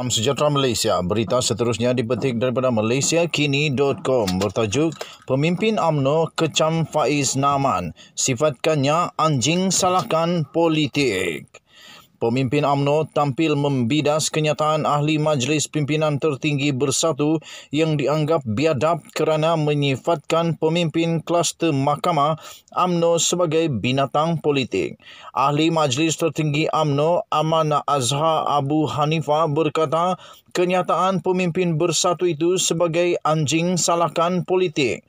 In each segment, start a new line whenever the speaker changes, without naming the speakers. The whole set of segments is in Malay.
Salam sejahtera Malaysia. Berita seterusnya dipetik daripada malaysiakini.com bertajuk Pemimpin AMNO kecam Faiz Naman sifatkannya anjing salahkan politik. Pemimpin AMNO tampil membidas kenyataan ahli Majlis Pimpinan Tertinggi Bersatu yang dianggap biadab kerana menyifatkan pemimpin kluster mahkamah AMNO sebagai binatang politik. Ahli Majlis Tertinggi AMNO Amana Azhar Abu Hanifa berkata kenyataan pemimpin bersatu itu sebagai anjing salahkan politik.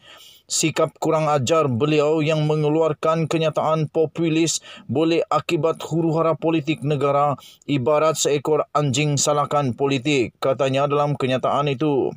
Sikap kurang ajar beliau yang mengeluarkan kenyataan populis boleh akibat huru-hara politik negara ibarat seekor anjing salakan politik, katanya dalam kenyataan itu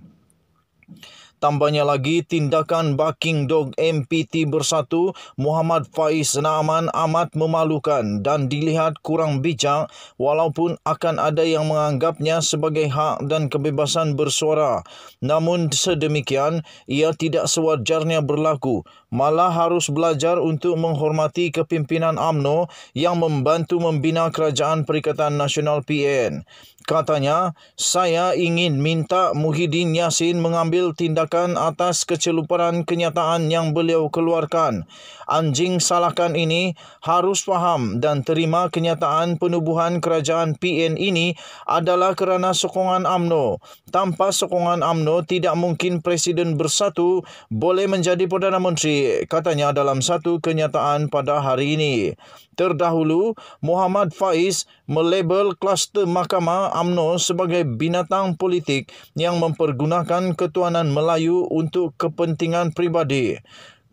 tambahnya lagi tindakan backing dog MPT Bersatu Muhammad Faiz Naaman amat memalukan dan dilihat kurang bijak walaupun akan ada yang menganggapnya sebagai hak dan kebebasan bersuara namun sedemikian ia tidak sewajarnya berlaku malah harus belajar untuk menghormati kepimpinan AMNO yang membantu membina kerajaan Perikatan Nasional PN katanya saya ingin minta Muhyiddin Yassin mengambil tindakan disalahkan atas kecelupuran kenyataan yang beliau keluarkan. Anjing salahkan ini harus faham dan terima kenyataan penubuhan kerajaan PN ini adalah kerana sokongan AMNO. Tanpa sokongan AMNO, tidak mungkin Presiden Bersatu boleh menjadi Perdana Menteri, katanya dalam satu kenyataan pada hari ini. Terdahulu, Muhammad Faiz melabel kluster mahkamah AMNO sebagai binatang politik yang mempergunakan ketuanan Melayu Melayu untuk kepentingan pribadi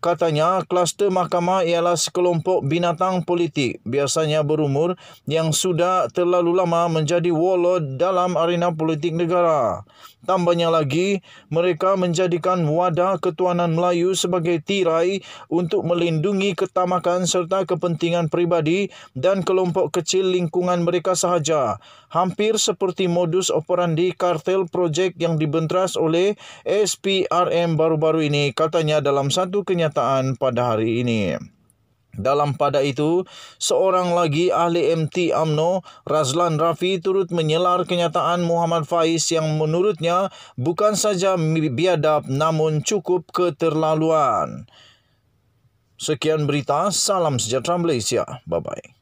Katanya, kluster mahkamah ialah sekelompok binatang politik biasanya berumur yang sudah terlalu lama menjadi warlord dalam arena politik negara. Tambahnya lagi, mereka menjadikan wadah ketuanan Melayu sebagai tirai untuk melindungi ketamakan serta kepentingan peribadi dan kelompok kecil lingkungan mereka sahaja. Hampir seperti modus operandi kartel projek yang dibenteras oleh SPRM baru-baru ini, katanya dalam satu kenyataan kenyataan pada hari ini. Dalam pada itu, seorang lagi ahli MT AMNO, Razlan Rafi turut menyelar kenyataan Muhammad Faiz yang menurutnya bukan saja biadab namun cukup keterlaluan. Sekian berita, salam sejahtera Malaysia. Bye-bye.